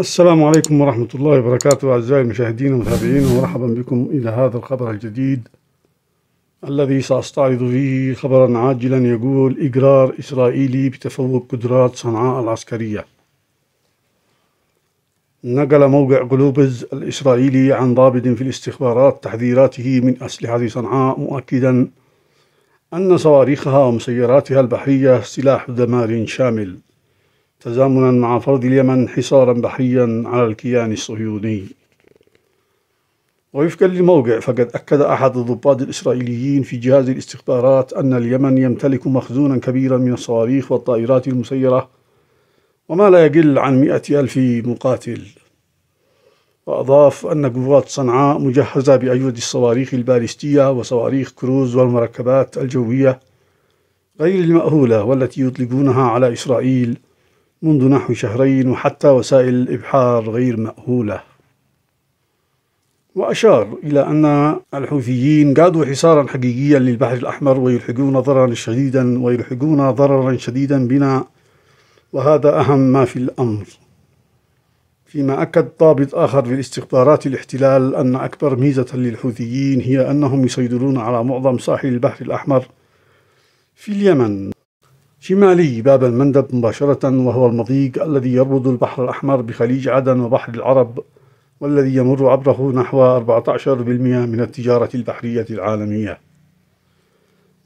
السلام عليكم ورحمة الله وبركاته أعزائي المشاهدين والمتابعين ومرحبا بكم إلى هذا الخبر الجديد الذي سأستعرض فيه خبرا عاجلا يقول إقرار إسرائيلي بتفوق قدرات صنعاء العسكرية نقل موقع جلوبز الإسرائيلي عن ضابط في الاستخبارات تحذيراته من أسلحة صنعاء مؤكدا أن صواريخها ومسيراتها البحرية سلاح دمار شامل تزامنا مع فرض اليمن حصارا بحريا على الكيان الصهيوني ووفقا للموقع فقد أكد أحد الضباط الإسرائيليين في جهاز الاستخبارات أن اليمن يمتلك مخزونا كبيرا من الصواريخ والطائرات المسيرة وما لا يقل عن مئة ألف مقاتل وأضاف أن قوات صنعاء مجهزة بأجود الصواريخ البالستية وصواريخ كروز والمركبات الجوية غير المأهولة والتي يطلقونها على إسرائيل منذ نحو شهرين وحتى وسائل الإبحار غير مأهولة وأشار إلى أن الحوثيين قادوا حصارا حقيقيا للبحر الأحمر ويلحقون ضررا شديدا ويلحقون ضررا شديدا بنا وهذا أهم ما في الأمر فيما أكد ضابط آخر في الاستخبارات الاحتلال أن أكبر ميزة للحوثيين هي أنهم يسيطرون على معظم ساحل البحر الأحمر في اليمن شمالي باب المندب مباشرة وهو المضيق الذي يربط البحر الأحمر بخليج عدن وبحر العرب والذي يمر عبره نحو 14% من التجارة البحرية العالمية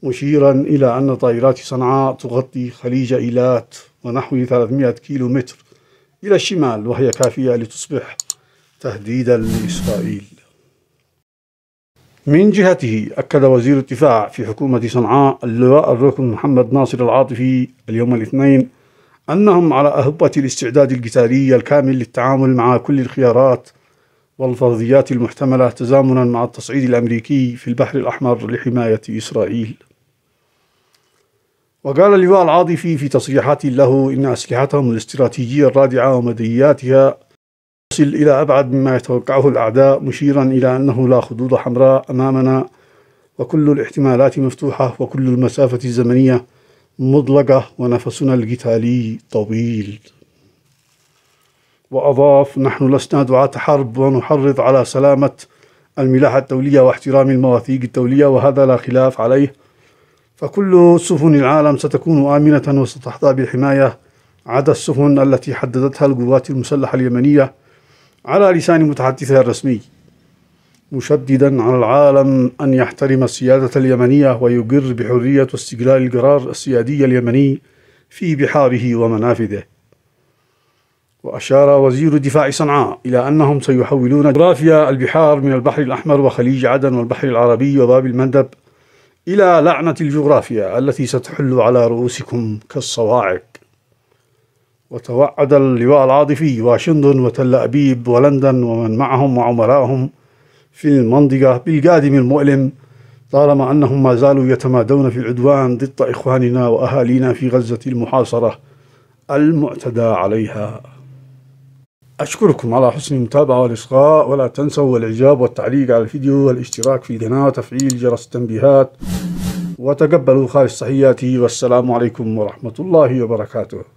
مشيرا إلى أن طائرات صنعاء تغطي خليج إيلات ونحو 300 كيلو متر إلى الشمال وهي كافية لتصبح تهديدا لإسرائيل من جهته أكد وزير الدفاع في حكومة صنعاء اللواء الركن محمد ناصر العاطفي اليوم الاثنين أنهم على أهبة الاستعداد القتالي الكامل للتعامل مع كل الخيارات والفرضيات المحتملة تزامنا مع التصعيد الأمريكي في البحر الأحمر لحماية إسرائيل وقال اللواء العاطفي في تصريحات له إن أسلحتهم الاستراتيجية الرادعة ومدياتها يصل إلى أبعد مما يتوقعه الأعداء مشيرا إلى أنه لا خدود حمراء أمامنا وكل الاحتمالات مفتوحة وكل المسافة الزمنية مضلقة ونفسنا القتالي طويل وأضاف نحن لسنا دعاة حرب ونحرض على سلامة الملاحة الدولية واحترام المواثيق الدولية وهذا لا خلاف عليه فكل سفن العالم ستكون آمنة وستحظى بحماية عدا السفن التي حددتها القوات المسلحة اليمنية على لسان متحدثها الرسمي مشددا على العالم أن يحترم السيادة اليمنية ويقر بحرية استقلال القرار السيادي اليمني في بحاره ومنافذه وأشار وزير دفاع صنعاء إلى أنهم سيحولون جغرافيا البحار من البحر الأحمر وخليج عدن والبحر العربي وباب المندب إلى لعنة الجغرافيا التي ستحل على رؤوسكم كالصواعق وتوعد اللواء العاطفي واشنطن وتل أبيب ولندن ومن معهم وعملائهم في المنطقة بالقادم المؤلم طالما أنهم ما زالوا يتمادون في العدوان ضد إخواننا وأهالينا في غزة المحاصرة المعتدى عليها أشكركم على حسن المتابعة والإصغاء ولا تنسوا الإعجاب والتعليق على الفيديو والاشتراك في القناة وتفعيل جرس التنبيهات وتقبلوا خالص صحياتي والسلام عليكم ورحمة الله وبركاته